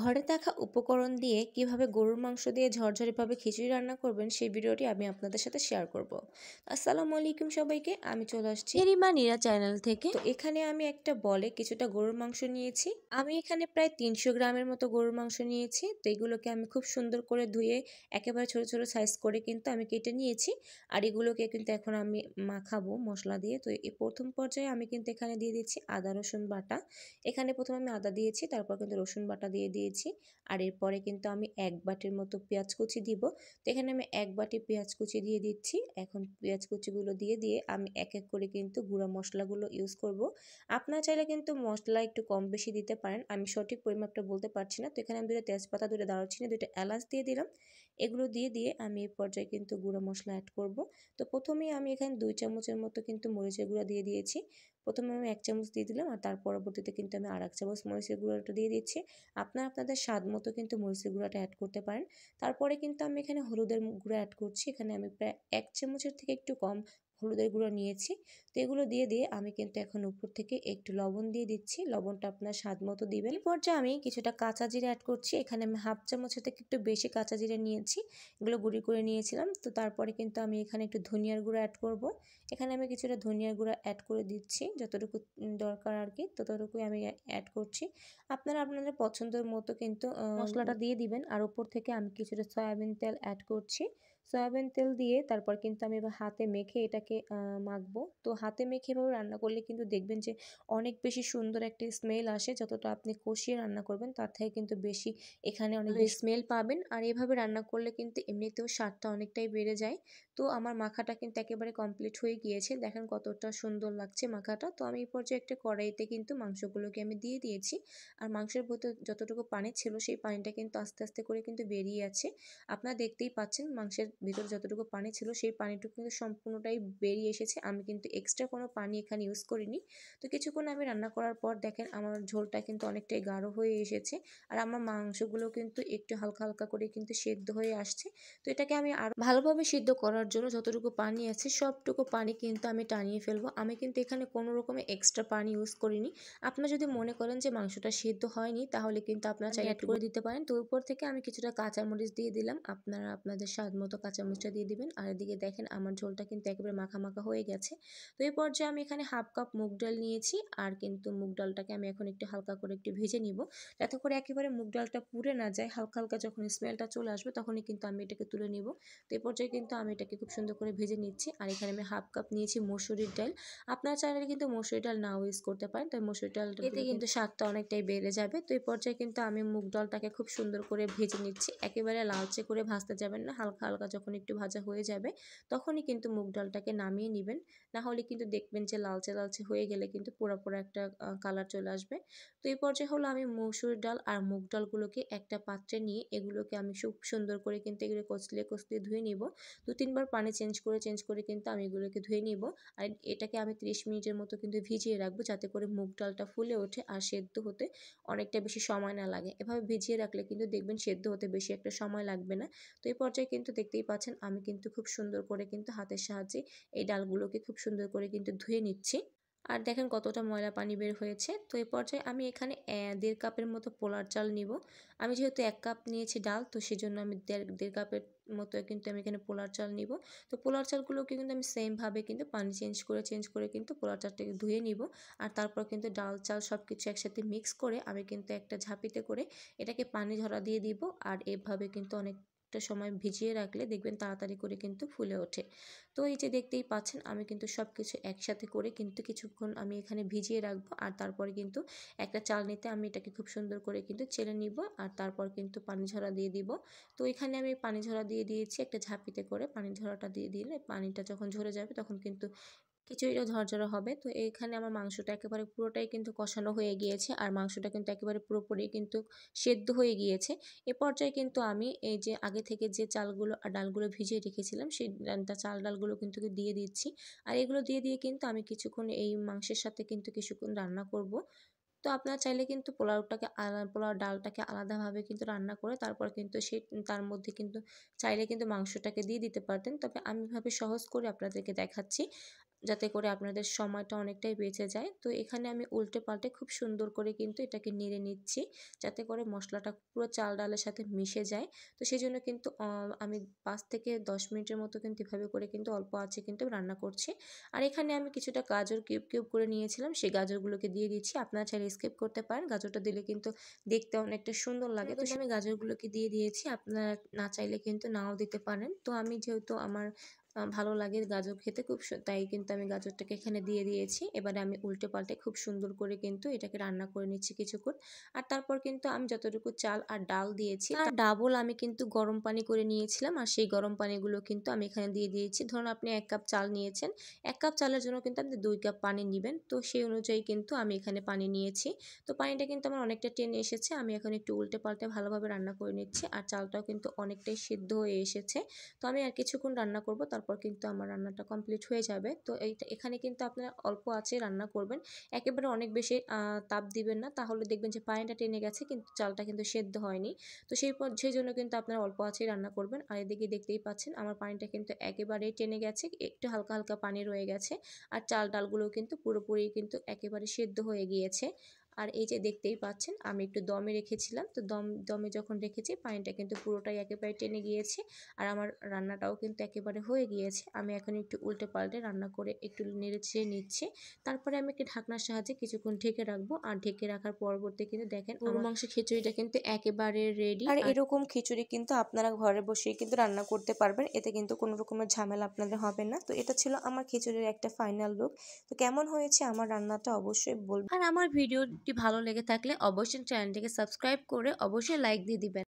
ঘরে থাকা উপকরণ দিয়ে কিভাবে গরুর মাংস দিয়ে ঝরঝরেভাবে খিচুড়ি রান্না করবেন সেই ভিডিওটি আমি আপনাদের সাথে শেয়ার করব আসসালামু আলাইকুম সবাইকে আমি চলে আসছি রিমা নিরা চ্যানেল থেকে তো এখানে আমি একটা বলে কিছুটা গরুর মাংস নিয়েছি আমি এখানে প্রায় তিনশো গ্রামের মতো গরুর মাংস নিয়েছি তো এগুলোকে আমি খুব সুন্দর করে ধুয়ে একেবারে ছোট ছোট সাইজ করে কিন্তু আমি কেটে নিয়েছি আর এগুলোকে কিন্তু এখন আমি মাখাবো মশলা দিয়ে তো এই প্রথম পর্যায়ে আমি কিন্তু এখানে দিয়ে দিচ্ছি আদা রসুন বাটা এখানে প্রথমে আমি আদা দিয়েছি তারপর কিন্তু রসুন বাটা দিয়ে দিয়েছি দিয়েছি আর এরপরে কিন্তু আমি এক বাটির মতো পেঁয়াজ কুচি দিব তো এখানে আমি এক বাটি পেঁয়াজ কুচি দিয়ে দিচ্ছি এখন পেঁয়াজ কুচিগুলো দিয়ে দিয়ে আমি এক এক করে কিন্তু গুঁড়া মশলাগুলো ইউজ করব আপনার চাইলে কিন্তু মশলা একটু কম বেশি দিতে পারেন আমি সঠিক পরিমাপটা বলতে পারছি না তো এখানে আমি দুটো তেজপাতা দুটো দারুচিনি দুটো এলাচ দিয়ে দিলাম এগুলো দিয়ে দিয়ে আমি এই পর্যায়ে কিন্তু গুঁড়া মশলা অ্যাড করব তো প্রথমেই আমি এখানে দুই চামচের মতো কিন্তু মরিচের গুঁড়া দিয়ে দিয়েছি প্রথমে আমি এক চামচ দিয়ে দিলাম আর তার পরবর্তীতে কিন্তু আমি আর এক চামচ মরিচের গুঁড়াটা দিয়ে দিচ্ছি আপনারা আপনাদের স্বাদ মতো কিন্তু মরিচের গুঁড়াটা অ্যাড করতে পারেন তারপরে কিন্তু আমি এখানে হলুদের গুঁড়া অ্যাড করছি এখানে আমি প্রায় এক চামচের থেকে একটু কম হলুদের গুঁড়ো নিয়েছি তো এগুলো দিয়ে দিয়ে আমি কিন্তু এখন উপর থেকে একটু লবণ দিয়ে দিচ্ছি লবণটা আপনার স্বাদ মতো দিবেন এই পর্যায়ে আমি কিছুটা কাঁচা জিরে অ্যাড করছি এখানে আমি হাফ চামচের থেকে একটু বেশি কাঁচা জিরে নিয়েছি এগুলো গুঁড়ি করে নিয়েছিলাম তো তারপরে কিন্তু আমি এখানে একটু ধনিয়ার গুঁড়ো অ্যাড করব এখানে আমি কিছুটা ধনিয়ার গুঁড়ো অ্যাড করে দিচ্ছি যতটুকু দরকার আর কি ততটুকুই আমি অ্যাড করছি আপনারা আপনাদের পছন্দের মতো কিন্তু মশলাটা দিয়ে দিবেন আর উপর থেকে আমি কিছুটা সয়াবিন তেল অ্যাড করছি সয়াবিন তেল দিয়ে তারপর কিন্তু আমি এবার হাতে মেখে এটাকে মাখবো তো হাতে মেখে এভাবে রান্না করলে কিন্তু দেখবেন যে অনেক বেশি সুন্দর একটি স্মেল আসে যতটা আপনি কষিয়ে রান্না করবেন তার থেকে কিন্তু বেশি এখানে অনেক বেশি স্মেল পাবেন আর এভাবে রান্না করলে কিন্তু এমনিতেও স্বাদটা অনেকটাই বেড়ে যায় তো আমার মাখাটা কিন্তু একেবারে কমপ্লিট হয়ে গিয়েছে দেখেন কতটা সুন্দর লাগছে মাখাটা তো আমি এই পর্যায়ে একটা কড়াইতে কিন্তু মাংসগুলোকে আমি দিয়ে দিয়েছি আর মাংসের ভেতর যতটুকু পানি ছিল সেই পানিটা কিন্তু আস্তে আস্তে করে কিন্তু বেরিয়ে আছে আপনারা দেখতেই পাচ্ছেন মাংসের ভিতরে যতটুকু পানি ছিল সেই পানিটুকু কিন্তু সম্পূর্ণটাই বেরিয়ে এসেছে আমি কিন্তু এক্সট্রা কোনো পানি এখানে ইউজ করিনি তো কিছুক্ষণ আমি রান্না করার পর দেখেন আমার ঝোলটা কিন্তু অনেকটাই গাঢ় হয়ে এসেছে আর আমার মাংসগুলো কিন্তু একটু হালকা হালকা করে কিন্তু সেদ্ধ হয়ে আসছে তো এটাকে আমি আর ভালোভাবে সিদ্ধ করার জন্য যতটুকু পানি আছে সবটুকু পানি কিন্তু আমি টানিয়ে ফেলবো আমি কিন্তু এখানে কোনো রকমে এক্সট্রা পানি ইউজ করিনি আপনার যদি মনে করেন যে মাংসটা সিদ্ধ হয়নি তাহলে কিন্তু আপনার চাই অ্যাড করে দিতে পারেন তো উপর থেকে আমি কিছুটা কাঁচামরিচ দিয়ে দিলাম আপনারা আপনাদের স্বাদ মতো মরিচটা দিয়ে দিবেন আর এদিকে দেখেন আমার ঝোলটা কিন্তু একেবারে মাখামাখা হয়ে গেছে তো এই পর্যায়ে আমি এখানে হাফ কাপ মুগ ডাল নিয়েছি আর কিন্তু মুগ ডালটাকে আমি এখন একটু হালকা করে একটু ভেজে নিব যাতে করে একেবারে মুগ ডালটা পুড়ে না যায় হালকা হালকা যখন স্মেলটা চলে আসবে তখনই কিন্তু আমি এটাকে তুলে নিব তো এই পর্যায়ে কিন্তু আমি এটাকে খুব সুন্দর করে ভেজে নিচ্ছি আর এখানে আমি হাফ কাপ নিয়েছি মসুরির ডাল আপনার চাইলে কিন্তু মসুরি ডাল নাও ইউজ করতে পারেন তাই মসুরি ডালটা এতে কিন্তু স্বাদটা অনেকটাই বেড়ে যাবে তো এই পর্যায়ে কিন্তু আমি মুগ ডালটাকে খুব সুন্দর করে ভেজে নিচ্ছি একেবারে লালচে করে ভাজতে যাবেন না হালকা হালকা যখন একটু ভাজা হয়ে যাবে তখনই কিন্তু মুগ ডালটাকে নামিয়ে নেবেন না হলে কিন্তু দেখবেন যে লালচে লালচে হয়ে গেলে কিন্তু পোড়া পোড়া একটা কালার চলে আসবে তো এই পর্যায়ে হলো আমি মসুর ডাল আর মুগ ডালগুলোকে একটা পাত্রে নিয়ে এগুলোকে আমি খুব সুন্দর করে কিন্তু এগুলো কচলিয়ে কচলিয়ে ধুয়ে নিব দু তিনবার পানি চেঞ্জ করে চেঞ্জ করে কিন্তু আমি এগুলোকে ধুয়ে নিব আর এটাকে আমি ত্রিশ মিনিটের মতো কিন্তু ভিজিয়ে রাখবো যাতে করে মুগ ডালটা ফুলে ওঠে আর সেদ্ধ হতে অনেকটা বেশি সময় না লাগে এভাবে ভিজিয়ে রাখলে কিন্তু দেখবেন সেদ্ধ হতে বেশি একটা সময় লাগবে না তো এই পর্যায়ে কিন্তু দেখতেই পাচ্ছেন আমি কিন্তু খুব সুন্দর করে কিন্তু হাতের সাহায্যে এই ডালগুলোকে খুব সুন্দর করে কিন্তু ধুয়ে নিচ্ছি আর দেখেন কতটা ময়লা পানি বের হয়েছে তো এই পর্যায়ে আমি এখানে দেড় কাপের মতো পোলার চাল নিব আমি যেহেতু এক কাপ নিয়েছি ডাল তো সেজন্য আমি দেড় কাপের মতো কিন্তু আমি এখানে পোলার চাল নিব তো পোলার চালগুলোকে কিন্তু আমি সেমভাবে কিন্তু পানি চেঞ্জ করে চেঞ্জ করে কিন্তু পোলার চালটাকে ধুয়ে নিব আর তারপর কিন্তু ডাল চাল সব কিছু একসাথে মিক্স করে আমি কিন্তু একটা ঝাঁপিতে করে এটাকে পানি ঝরা দিয়ে দিব আর এভাবে কিন্তু অনেক কিছুটা সময় ভিজিয়ে রাখলে দেখবেন তাড়াতাড়ি করে কিন্তু ফুলে ওঠে তো এই যে দেখতেই পাচ্ছেন আমি কিন্তু সব কিছু একসাথে করে কিন্তু কিছুক্ষণ আমি এখানে ভিজিয়ে রাখবো আর তারপরে কিন্তু একটা চাল নিতে আমি এটাকে খুব সুন্দর করে কিন্তু চেলে নিব আর তারপর কিন্তু পানি ঝরা দিয়ে দিব তো এখানে আমি পানি ঝরা দিয়ে দিয়েছি একটা ঝাঁপিতে করে পানি ঝরাটা দিয়ে দিলে পানিটা যখন ঝরে যাবে তখন কিন্তু খিচুড়িটা ঝরঝরে হবে তো এখানে আমার মাংসটা একেবারে পুরোটাই কিন্তু কষানো হয়ে গিয়েছে আর মাংসটা কিন্তু একেবারে পুরোপুরি কিন্তু সেদ্ধ হয়ে গিয়েছে এ পর্যায়ে কিন্তু আমি এই যে আগে থেকে যে চালগুলো আর ডালগুলো ভিজিয়ে রেখেছিলাম সেই চাল ডালগুলো কিন্তু দিয়ে দিচ্ছি আর এগুলো দিয়ে দিয়ে কিন্তু আমি কিছুক্ষণ এই মাংসের সাথে কিন্তু কিছুক্ষণ রান্না করব তো আপনারা চাইলে কিন্তু পোলাওটাকে পোলাও ডালটাকে আলাদাভাবে কিন্তু রান্না করে তারপর কিন্তু সেই তার মধ্যে কিন্তু চাইলে কিন্তু মাংসটাকে দিয়ে দিতে পারতেন তবে আমি ভাবে সহজ করে আপনাদেরকে দেখাচ্ছি যাতে করে আপনাদের সময়টা অনেকটাই বেঁচে যায় তো এখানে আমি উল্টে পাল্টে খুব সুন্দর করে কিন্তু এটাকে নেড়ে নিচ্ছি যাতে করে মশলাটা পুরো চাল ডালের সাথে মিশে যায় তো সেই জন্য কিন্তু আমি পাঁচ থেকে দশ মিনিটের মতো কিন্তু এভাবে করে কিন্তু অল্প আছে কিন্তু রান্না করছি আর এখানে আমি কিছুটা গাজর কিউব কিউব করে নিয়েছিলাম সেই গাজরগুলোকে দিয়ে দিচ্ছি আপনারা চাইলে স্কিপ করতে পারেন গাজরটা দিলে কিন্তু দেখতে অনেকটা সুন্দর লাগে তো আমি গাজরগুলোকে দিয়ে দিয়েছি আপনারা না চাইলে কিন্তু নাও দিতে পারেন তো আমি যেহেতু আমার ভালো লাগে গাজর খেতে খুব তাই কিন্তু আমি গাজরটাকে এখানে দিয়ে দিয়েছি এবারে আমি উল্টে পাল্টে খুব সুন্দর করে কিন্তু এটাকে রান্না করে নিচ্ছি কিছুক্ষণ আর তারপর কিন্তু আমি যতটুকু চাল আর ডাল দিয়েছি আর ডাবল আমি কিন্তু গরম পানি করে নিয়েছিলাম আর সেই গরম পানিগুলো কিন্তু আমি এখানে দিয়ে দিয়েছি ধরুন আপনি এক কাপ চাল নিয়েছেন এক কাপ চালের জন্য কিন্তু আপনি দুই কাপ পানি নেবেন তো সেই অনুযায়ী কিন্তু আমি এখানে পানি নিয়েছি তো পানিটা কিন্তু আমার অনেকটা টেনে এসেছে আমি এখন একটু উল্টে পাল্টে ভালোভাবে রান্না করে নিচ্ছি আর চালটাও কিন্তু অনেকটাই সিদ্ধ হয়ে এসেছে তো আমি আর কিছুক্ষণ রান্না করবো তারপর তারপর কিন্তু আমার রান্নাটা কমপ্লিট হয়ে যাবে তো এইটা এখানে কিন্তু আপনারা অল্প আছে রান্না করবেন একেবারে অনেক বেশি তাপ দিবেন না তাহলে দেখবেন যে পানিটা টেনে গেছে কিন্তু চালটা কিন্তু সেদ্ধ হয়নি তো সেই সেই জন্য কিন্তু আপনারা অল্প আছে রান্না করবেন আর এদিকে দেখতেই পাচ্ছেন আমার পানিটা কিন্তু একেবারেই টেনে গেছে একটু হালকা হালকা পানি রয়ে গেছে আর চাল ডালগুলো কিন্তু পুরোপুরি কিন্তু একেবারে সেদ্ধ হয়ে গিয়েছে আর এই যে দেখতেই পাচ্ছেন আমি একটু দমে রেখেছিলাম তো দম দমে যখন রেখেছি পানিটা কিন্তু পুরোটাই একেবারে টেনে গিয়েছে আর আমার রান্নাটাও কিন্তু একেবারে হয়ে গিয়েছে আমি এখন একটু উল্টে পাল্টে রান্না করে একটু নেড়ে ছেড়ে নিচ্ছি তারপরে আমি একটি ঢাকনার সাহায্যে কিছুক্ষণ ঢেকে রাখবো আর ঢেকে রাখার পরবর্তী কিন্তু দেখেন গরু মাংস খিচুড়িটা কিন্তু একেবারে রেডি আর এরকম খিচুড়ি কিন্তু আপনারা ঘরে বসেই কিন্তু রান্না করতে পারবেন এতে কিন্তু কোনো রকমের ঝামেলা আপনাদের হবে না তো এটা ছিল আমার খিচুড়ির একটা ফাইনাল লুক তো কেমন হয়েছে আমার রান্নাটা অবশ্যই বলবো আর আমার ভিডিও ভালো লেগে থাকলে অবশ্যই চ্যানেলটিকে সাবস্ক্রাইব করে অবশ্যই লাইক দিয়ে দিবেন